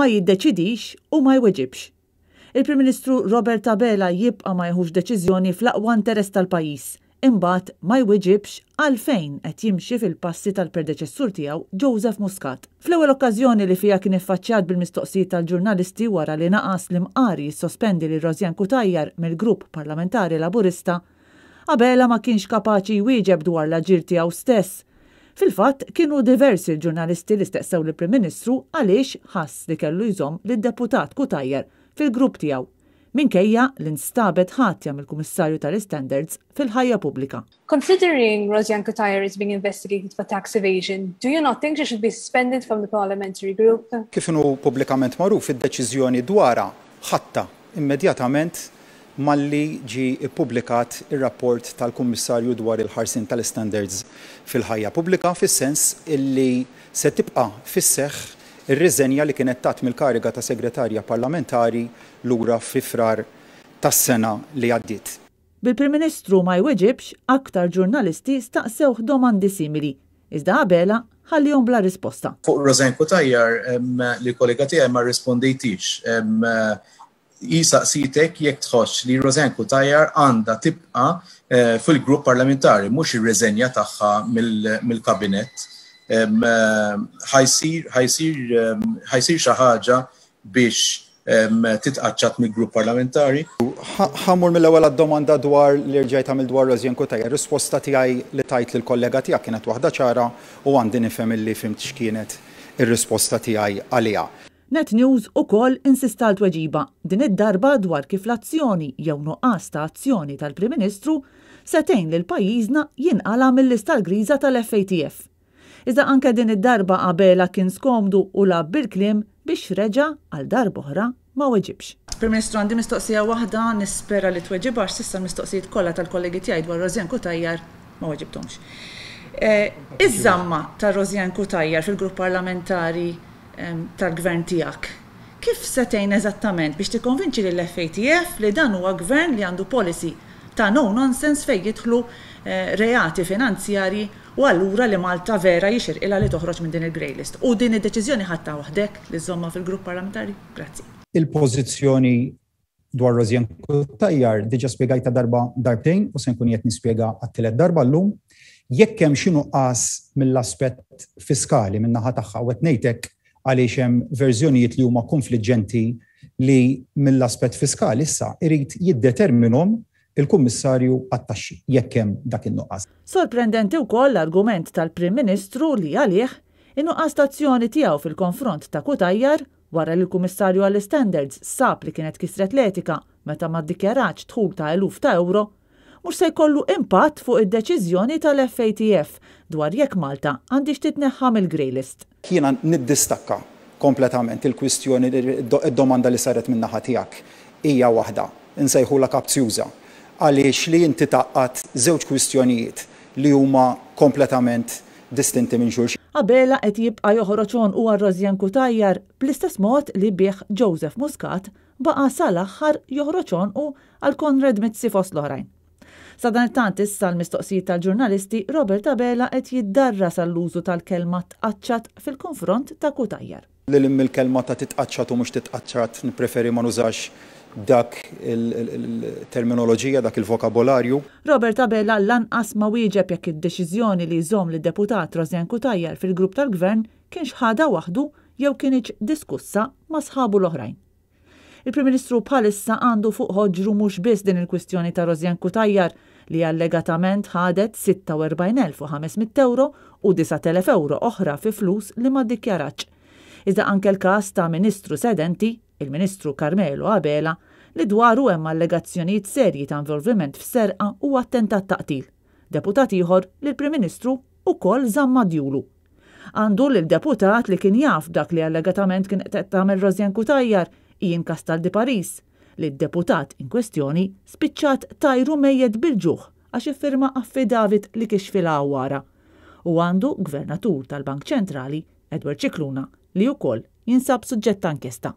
ma jiddeċidix u ma jweġibx. Il-Prim Ministru Robert Tabela jibqa ma jħux deċiżjoni fl-aqwa interess tal-pajis, imbagħad ma jweġibx għalfejn qed jimxi fil-passi tal-predeċessur tiegħu Joseph Muscat. Fl-ewwel okkażjoni li fija kien iffaċċjat bil-mistoqsijiet tal-ġurnalisti wara li naqas l-imqari sospendi li Rozjan Kutajjar mill-grupp parlamentari Laburista, Abela ma kienx kapaċi jwieġeb dwar l-aġir tiegħu stess Fil-fatt, kienu diversi ġurnalisti li staqsew li prim Ministru għaliex ħass li kellu jżomm lid deputat Kutajjer fil-grupp tiegħu minkejja l-instabet ħatja mill-Kummissarju tal-Standards fil-ħajja pubblika. Considering Rosian Kutajer is being investigated for tax evasion, do you not think she should be suspended from the parliamentary group? Kif publikament pubblikament magħruf id-deċiżjoni dwara ħatta immedjatament malli ġi publikat il-rapport tal-Kummissarju dwar il-ħarsin tal-standards fil-ħajja pubblika fis-sens illi se tibqa fis-seħ ir-riżenja li kienet tat mill-kariga ta' segretarja parlamentari lura fifrar tas-sena li għaddiet. Bil-Prim Ministru ma jweġibx, aktar ġurnalisti staqsew domandi simili. Iżda qabela ħallihom bla risposta. Fuq Rosenko Tajjar li kollega tiegħi ma rispondejtix jisaqsitek jekk tħoċ li Rosenko Tajjar għandha tibqa eh, fil-grupp parlamentari, mhux ir-reżenja tagħha mill-kabinet. Eh, ħajsir xaħġa xi ħaġa biex titqaċċat mill grupp parlamentari. Ħamur mill-ewwel domanda dwar li rġajt għamil dwar Rożjenko tajja. Risposta tiegħi li tajt lil kollega tiegħek kienet waħda ċara u għandi nifhem illi fim x'kienet ir-risposta tiegħi għaliha. Net News u kol insistalt tweġiba din id-darba dwar kif l-azzjoni jew nuqqas ta' azzjoni tal-Prim Ministru setejn lil pajjiżna jinqala mill-lista l-griża tal-FATF. Iżda anke din id-darba qabela kien skomdu u lab bil-klim biex reġa għal darboħra ma weġibx. Prim Ministru għandi mistoqsija waħda nispera li tweġiba għax sissa mistoqsijiet kollha tal-kollegi tiegħi dwar Rożjen Kutajjar ma weġibtomx. Eh, iż-żamma ta' Rożjen Kutajjar fil-grupp parlamentari tal-gvern tijak. Kif setajn eżattament biex tikkonvinċi lill fatf li dan huwa gvern li għandu policy ta' no nonsense fej jidħlu eh, reati finanzjari u allura li Malta vera jixir illa li toħroġ minn din il-grey list. U din id-deċiżjoni ħatta waħdek li zomma fil-grupp parlamentari. Grazzi. Il-pożizzjoni dwar Rozjan Kutajjar diġa spiegajta darba darbtejn u se nkun qed nispjega għat darba llum jekk hemm xi nuqqas mill-aspett fiskali min-naħa tagħha u għetnejtek għaliex hemm verżjonijiet li huma konfliġġenti li mill-aspett fiskali issa irid jiddeterminhom il-Kummissarju għattaxi, taxxi jekk hemm dak in-nuqqas. Sorprendenti wkoll l-argument tal-Prim Ministru li għalih in-nuqqas tazzjoni tiegħu fil-konfront ta' Kutajjar wara li l-Kummissarju għall-Standards sab li kienet kisret l-etika meta ma ddikjarax tħul ta' eluf ta' euro mhux se jkollu impatt fuq id-deċiżjoni tal-FATF dwar jekk Malta għandix titneħħam il grey list. Jiena niddistakka kompletament il-kwistjoni id-domanda li saret minna naħa tiegħek hija waħda insejħu la kapzjuza, għaliex li inti taqqat żewġ kwistjonijiet li huma kompletament distinti minn xulx. Abela qed jibqa' joħroġon u Rozjan Kutajjar bl-istess mod li bieħ Joseph Muscat baqa' sal-aħħar joħroġon u għal Konrad Mitzi fost l-oħrajn. Sadan tant issa l-mistoqsijiet tal-ġurnalisti Robert Abela qed jiddarra sal-użu tal-kelma tqaċċat fil-konfront ta' kutajjar. L-lim il-kelma ta' titqaċċat u mhux titqaċċat nippreferi ma nużax dak il-terminoloġija, dak il-vokabolarju. Robert Abela lanqas ma wieġeb jekk id-deċiżjoni li jżomm lid deputat Rozjan Kutajjar fil-grupp tal-gvern kienx ħada waħdu jew kienx diskussa ma sħabu l-oħrajn il-Prim Ministru palissa għandu fuq ħoġru mhux biss din il-kwistjoni ta' Rozjan Kutajjar li allegatament ħadet 46.500 euro u 9.000 euro oħra fi flus li ma dikjaraċ. Iżda anke l-każ ta' Ministru sedenti, il-Ministru Carmelo Abela, li dwaru hemm allegazzjonijiet serji ta' involviment f'serqa u attentat taqtil. Deputat ieħor li l-Prim Ministru ukoll żamma djulu. Għandu l deputat li kien jaf dak li allegatament kien qed tagħmel Rozjan Kutajjar Ian Kastal di Paris li d-deputat in kwestjoni spiċċat tajru mejjed bil-ġuħ għax iffirma affidavit li kixfila wara u għandu gvernatur tal-Bank Ċentrali Edward Ċikluna li wkoll jinsab suġġetta nkesta.